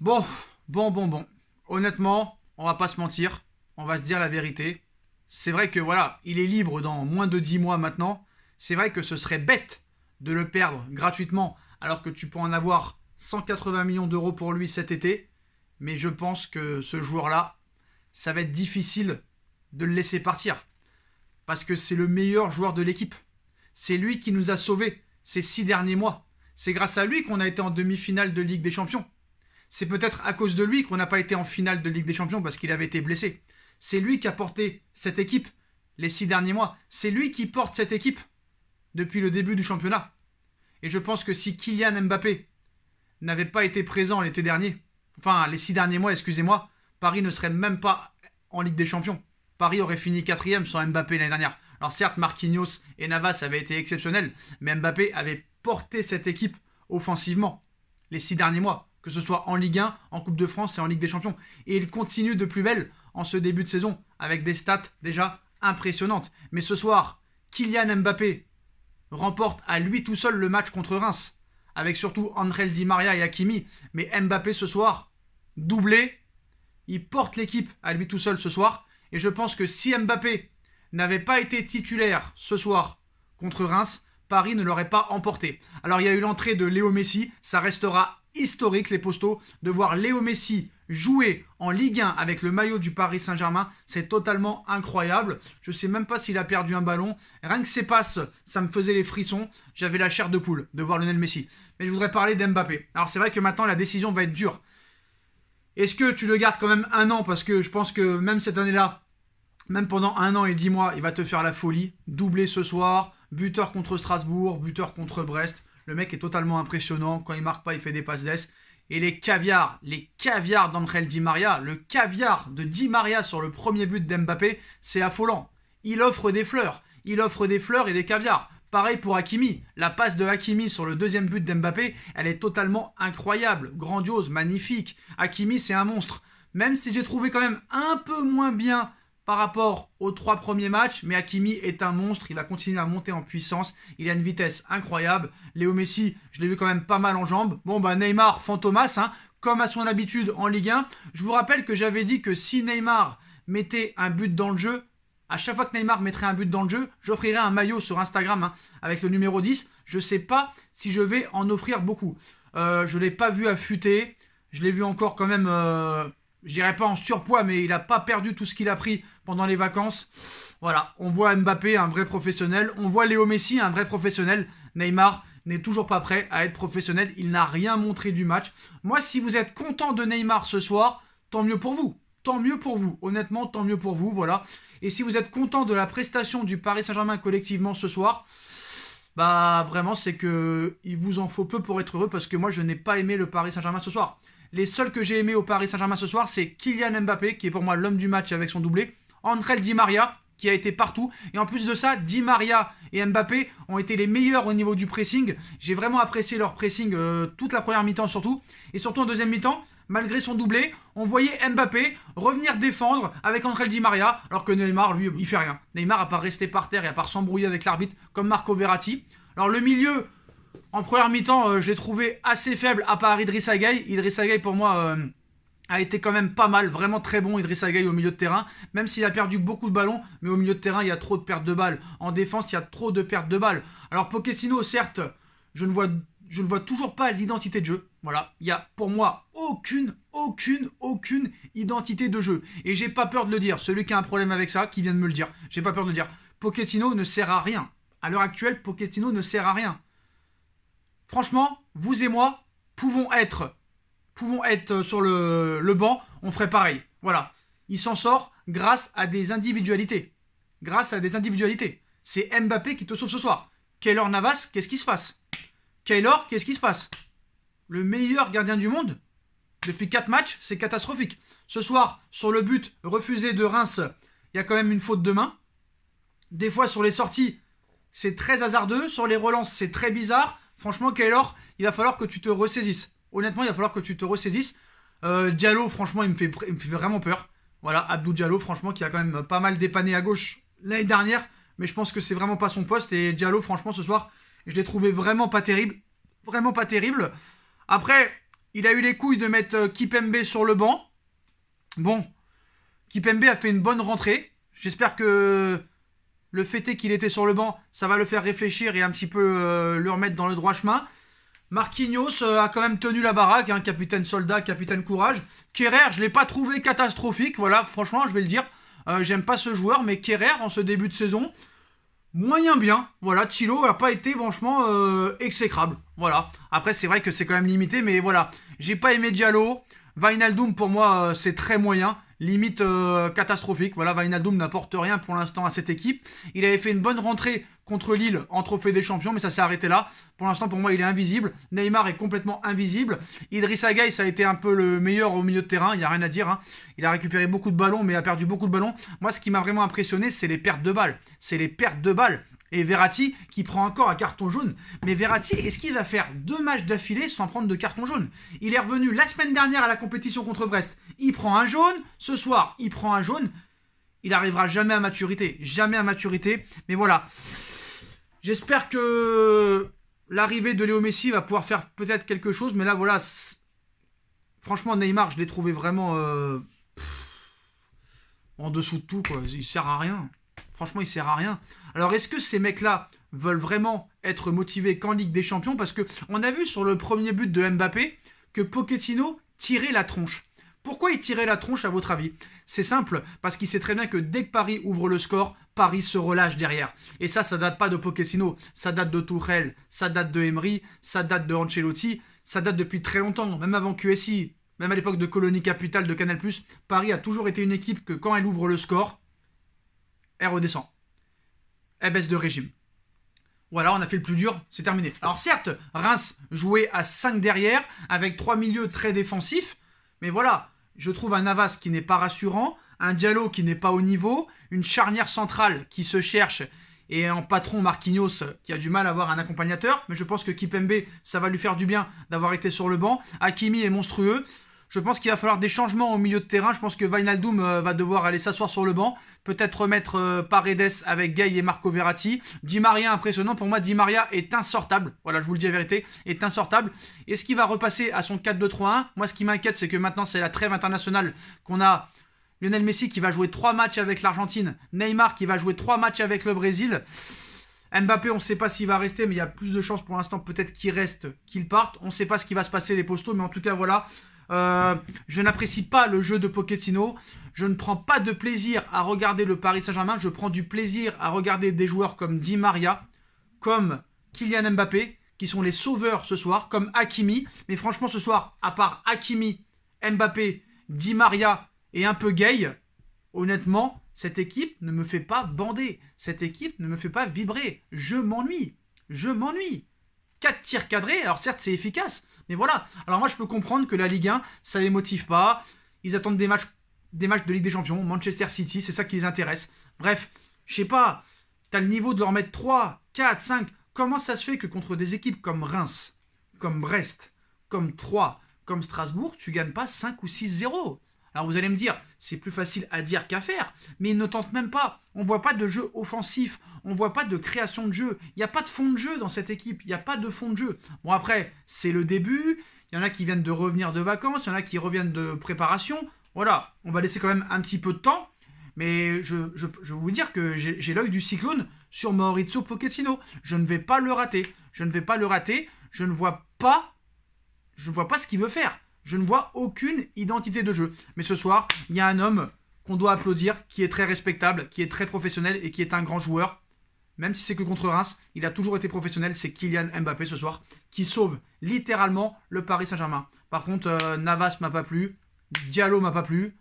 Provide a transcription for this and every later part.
Bon, bon, bon, bon. Honnêtement, on va pas se mentir. On va se dire la vérité. C'est vrai que voilà, il est libre dans moins de 10 mois maintenant. C'est vrai que ce serait bête de le perdre gratuitement alors que tu peux en avoir 180 millions d'euros pour lui cet été. Mais je pense que ce joueur-là, ça va être difficile de le laisser partir. Parce que c'est le meilleur joueur de l'équipe. C'est lui qui nous a sauvés ces six derniers mois. C'est grâce à lui qu'on a été en demi-finale de Ligue des Champions. C'est peut-être à cause de lui qu'on n'a pas été en finale de Ligue des Champions parce qu'il avait été blessé. C'est lui qui a porté cette équipe les six derniers mois. C'est lui qui porte cette équipe depuis le début du championnat. Et je pense que si Kylian Mbappé n'avait pas été présent l'été dernier, enfin les six derniers mois, excusez-moi, Paris ne serait même pas en Ligue des Champions. Paris aurait fini quatrième sans Mbappé l'année dernière. Alors certes, Marquinhos et Navas avaient été exceptionnels, mais Mbappé avait porté cette équipe offensivement les six derniers mois que ce soit en Ligue 1, en Coupe de France et en Ligue des Champions. Et il continue de plus belle en ce début de saison, avec des stats déjà impressionnantes. Mais ce soir, Kylian Mbappé remporte à lui tout seul le match contre Reims, avec surtout André Di Maria et Hakimi. Mais Mbappé ce soir, doublé, il porte l'équipe à lui tout seul ce soir. Et je pense que si Mbappé n'avait pas été titulaire ce soir contre Reims, Paris ne l'aurait pas emporté. Alors il y a eu l'entrée de Léo Messi, ça restera historique, les postaux, de voir Léo Messi jouer en Ligue 1 avec le maillot du Paris Saint-Germain, c'est totalement incroyable. Je sais même pas s'il a perdu un ballon. Rien que ses passes, ça me faisait les frissons. J'avais la chair de poule de voir Lionel Messi. Mais je voudrais parler d'Mbappé. Alors c'est vrai que maintenant la décision va être dure. Est-ce que tu le gardes quand même un an Parce que je pense que même cette année-là, même pendant un an et dix mois, il va te faire la folie. Doublé ce soir, buteur contre Strasbourg, buteur contre Brest. Le mec est totalement impressionnant. Quand il marque pas, il fait des passes d'ess. Et les caviars, les caviars d'Angel Di Maria, le caviar de Di Maria sur le premier but d'Mbappé, c'est affolant. Il offre des fleurs, il offre des fleurs et des caviars. Pareil pour Hakimi. La passe de Hakimi sur le deuxième but d'Mbappé, elle est totalement incroyable, grandiose, magnifique. Hakimi, c'est un monstre. Même si j'ai trouvé quand même un peu moins bien par rapport aux trois premiers matchs, mais Hakimi est un monstre, il va continuer à monter en puissance, il a une vitesse incroyable. Léo Messi, je l'ai vu quand même pas mal en jambes. Bon bah Neymar, fantomas, hein, comme à son habitude en Ligue 1. Je vous rappelle que j'avais dit que si Neymar mettait un but dans le jeu, à chaque fois que Neymar mettrait un but dans le jeu, j'offrirais un maillot sur Instagram hein, avec le numéro 10. Je sais pas si je vais en offrir beaucoup. Euh, je ne l'ai pas vu affûter. je l'ai vu encore quand même... Euh, je dirais pas en surpoids, mais il n'a pas perdu tout ce qu'il a pris pendant les vacances. Voilà, on voit Mbappé, un vrai professionnel. On voit Léo Messi, un vrai professionnel. Neymar n'est toujours pas prêt à être professionnel. Il n'a rien montré du match. Moi, si vous êtes content de Neymar ce soir, tant mieux pour vous. Tant mieux pour vous. Honnêtement, tant mieux pour vous. Voilà. Et si vous êtes content de la prestation du Paris Saint-Germain collectivement ce soir, bah vraiment, c'est que il vous en faut peu pour être heureux parce que moi, je n'ai pas aimé le Paris Saint-Germain ce soir. Les seuls que j'ai aimés au Paris Saint-Germain ce soir, c'est Kylian Mbappé, qui est pour moi l'homme du match avec son doublé. André Di Maria, qui a été partout. Et en plus de ça, Di Maria et Mbappé ont été les meilleurs au niveau du pressing. J'ai vraiment apprécié leur pressing euh, toute la première mi-temps surtout. Et surtout en deuxième mi-temps, malgré son doublé, on voyait Mbappé revenir défendre avec André Di Maria, alors que Neymar, lui, il fait rien. Neymar, a pas resté par terre et a pas s'embrouiller avec l'arbitre comme Marco Verratti. Alors le milieu, en première mi-temps, euh, je l'ai trouvé assez faible à part Idriss Agaï. Idriss Agaï, pour moi, euh, a été quand même pas mal, vraiment très bon Idriss Agaï au milieu de terrain, même s'il a perdu beaucoup de ballons, mais au milieu de terrain, il y a trop de pertes de balles. En défense, il y a trop de pertes de balles. Alors Pochettino, certes, je ne vois, je ne vois toujours pas l'identité de jeu. Voilà, il y a pour moi aucune, aucune, aucune identité de jeu. Et j'ai pas peur de le dire, celui qui a un problème avec ça, qui vient de me le dire, j'ai pas peur de le dire. Pochettino ne sert à rien. À l'heure actuelle, Pochettino ne sert à rien franchement, vous et moi pouvons être, pouvons être euh, sur le, le banc, on ferait pareil. Voilà. Il s'en sort grâce à des individualités. Grâce à des individualités. C'est Mbappé qui te sauve ce soir. Kaylor Navas, qu'est-ce qui se passe Kaylor, qu'est-ce qui se passe Le meilleur gardien du monde, depuis 4 matchs, c'est catastrophique. Ce soir, sur le but refusé de Reims, il y a quand même une faute de main. Des fois, sur les sorties, c'est très hasardeux. Sur les relances, c'est très bizarre franchement, Kaylor, il va falloir que tu te ressaisisses. Honnêtement, il va falloir que tu te ressaisisses. Euh, Diallo, franchement, il me, fait, il me, fait, vraiment peur. Voilà, Abdou Diallo, franchement, qui a quand même pas mal dépanné à gauche l'année dernière, mais je pense que c'est vraiment pas son poste. Et Diallo, franchement, ce soir, je l'ai trouvé vraiment pas terrible. Vraiment pas terrible. Après, il a eu les couilles de mettre euh, Kipembe sur le banc. Bon, Kipembe a fait une bonne rentrée. J'espère que le fait est qu'il était sur le banc, ça va le faire réfléchir et un petit peu euh, le remettre dans le droit chemin. Marquinhos euh, a quand même tenu la baraque, hein, capitaine soldat, capitaine courage. Kerrer, je ne l'ai pas trouvé catastrophique, voilà, franchement, je vais le dire. Euh, j'aime pas ce joueur, mais Kerrer, en ce début de saison, moyen bien. Voilà, Chilo n'a pas été franchement exécrable. Voilà. Après, c'est vrai que c'est quand même limité, mais voilà. J'ai pas aimé Diallo. Vinaldoom, pour moi, c'est très moyen limite euh, catastrophique. Voilà, Vainadoum n'apporte rien pour l'instant à cette équipe. Il avait fait une bonne rentrée contre Lille en trophée des champions, mais ça s'est arrêté là. Pour l'instant, pour moi, il est invisible. Neymar est complètement invisible. Idriss Gueye, ça a été un peu le meilleur au milieu de terrain, il n'y a rien à dire. Hein. Il a récupéré beaucoup de ballons, mais a perdu beaucoup de ballons. Moi, ce qui m'a vraiment impressionné, c'est les pertes de balles. C'est les pertes de balles. Et Verratti qui prend encore un carton jaune. Mais Verratti, est-ce qu'il va faire deux matchs d'affilée sans prendre de carton jaune Il est revenu la semaine dernière à la compétition contre Brest il prend un jaune, ce soir, il prend un jaune, il arrivera jamais à maturité, jamais à maturité, mais voilà. J'espère que l'arrivée de Léo Messi va pouvoir faire peut-être quelque chose, mais là, voilà, franchement, Neymar, je l'ai trouvé vraiment euh, en dessous de tout, quoi. Il sert à rien. Franchement, il sert à rien. Alors, est-ce que ces mecs-là veulent vraiment être motivés qu'en Ligue des Champions Parce que on a vu sur le premier but de Mbappé que Pochettino tirait la tronche. Pourquoi il tirait la tronche à votre avis C'est simple, parce qu'il sait très bien que dès que Paris ouvre le score, Paris se relâche derrière. Et ça, ça date pas de Pochettino, ça date de Tourelle, ça date de Emery, ça date de Ancelotti, ça date depuis très longtemps, même avant QSI, même à l'époque de Colonie Capitale de Canal+, Paris a toujours été une équipe que quand elle ouvre le score, elle redescend. Elle baisse de régime. Voilà, on a fait le plus dur, c'est terminé. Alors certes, Reims jouait à 5 derrière, avec 3 milieux très défensifs, mais voilà, je trouve un Navas qui n'est pas rassurant, un Diallo qui n'est pas au niveau, une charnière centrale qui se cherche et un patron Marquinhos qui a du mal à avoir un accompagnateur. Mais je pense que Kipembe, ça va lui faire du bien d'avoir été sur le banc. Hakimi est monstrueux. Je pense qu'il va falloir des changements au milieu de terrain. Je pense que Vinaldoom euh, va devoir aller s'asseoir sur le banc. Peut-être remettre euh, Paredes avec Gay et Marco Verratti. Di Maria, impressionnant. Pour moi, Di Maria est insortable. Voilà, je vous le dis la vérité, est insortable. Est-ce qu'il va repasser à son 4-2-3-1 Moi, ce qui m'inquiète, c'est que maintenant, c'est la trêve internationale qu'on a. Lionel Messi qui va jouer 3 matchs avec l'Argentine, Neymar qui va jouer 3 matchs avec le Brésil. Mbappé, on ne sait pas s'il va rester, mais il y a plus de chances pour l'instant peut-être qu'il reste, qu'il parte. On ne sait pas ce qui va se passer les postaux, mais en tout cas voilà, euh, je n'apprécie pas le jeu de Pochettino. Je ne prends pas de plaisir à regarder le Paris Saint-Germain. Je prends du plaisir à regarder des joueurs comme Di Maria, comme Kylian Mbappé, qui sont les sauveurs ce soir, comme Hakimi. Mais franchement, ce soir, à part Hakimi, Mbappé, Di Maria et un peu Gay, honnêtement, cette équipe ne me fait pas bander. Cette équipe ne me fait pas vibrer. Je m'ennuie. Je m'ennuie. 4 tirs cadrés. Alors certes, c'est efficace, mais voilà. Alors moi, je peux comprendre que la Ligue 1, ça les motive pas. Ils attendent des matchs, des matchs de Ligue des Champions, Manchester City, c'est ça qui les intéresse. Bref, je sais pas, t'as le niveau de leur mettre 3, 4, 5. Comment ça se fait que contre des équipes comme Reims, comme Brest, comme Troyes, comme Strasbourg, tu gagnes pas 5 ou 6-0 alors vous allez me dire, c'est plus facile à dire qu'à faire, mais il ne tente même pas. On ne voit pas de jeu offensif, on ne voit pas de création de jeu. Il n'y a pas de fond de jeu dans cette équipe, il n'y a pas de fond de jeu. Bon après, c'est le début, il y en a qui viennent de revenir de vacances, il y en a qui reviennent de préparation. Voilà, on va laisser quand même un petit peu de temps, mais je, je, vous dire que j'ai l'œil du cyclone sur Maurizio Pochettino. Je ne vais pas le rater, je ne vais pas le rater, je ne vois pas, je ne vois pas ce qu'il veut faire je ne vois aucune identité de jeu. Mais ce soir, il y a un homme qu'on doit applaudir, qui est très respectable, qui est très professionnel et qui est un grand joueur. Même si c'est que contre Reims, il a toujours été professionnel, c'est Kylian Mbappé ce soir, qui sauve littéralement le Paris Saint-Germain. Par contre, euh, Navas m'a pas plu, Diallo m'a pas plu,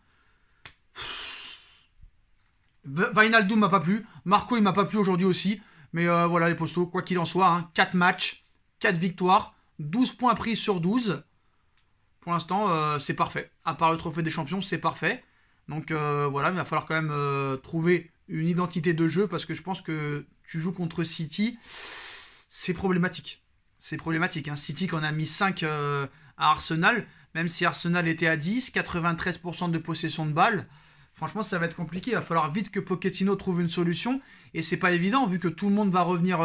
Vainaldo m'a pas plu, Marco il m'a pas plu aujourd'hui aussi, mais euh, voilà les postos, quoi qu'il en soit, 4 hein, matchs, 4 victoires, 12 points pris sur 12, pour l'instant, euh, c'est parfait. À part le trophée des champions, c'est parfait. Donc euh, voilà, il va falloir quand même euh, trouver une identité de jeu parce que je pense que tu joues contre City, c'est problématique. C'est problématique. Hein. City qu'on a mis 5 à Arsenal, même si Arsenal était à 10, 93% de possession de balles. Franchement, ça va être compliqué. Il va falloir vite que Pochettino trouve une solution. Et c'est pas évident, vu que tout le monde va revenir,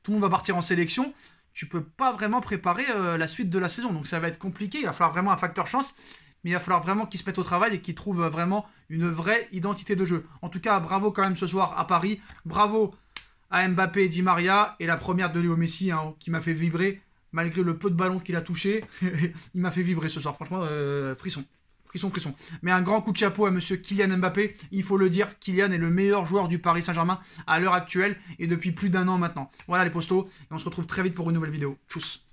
tout le monde va partir en sélection tu peux pas vraiment préparer euh, la suite de la saison. Donc ça va être compliqué. Il va falloir vraiment un facteur chance. Mais il va falloir vraiment qu'ils se mettent au travail et qu'ils trouvent vraiment une vraie identité de jeu. En tout cas, bravo quand même ce soir à Paris. Bravo à Mbappé et Di Maria. Et la première de Léo Messi hein, qui m'a fait vibrer malgré le peu de ballons qu'il a touché. il m'a fait vibrer ce soir. Franchement, euh, frisson. Mais un grand coup de chapeau à monsieur Kylian Mbappé. Il faut le dire, Kylian est le meilleur joueur du Paris Saint-Germain à l'heure actuelle et depuis plus d'un an maintenant. Voilà les postos, et on se retrouve très vite pour une nouvelle vidéo. Tchuss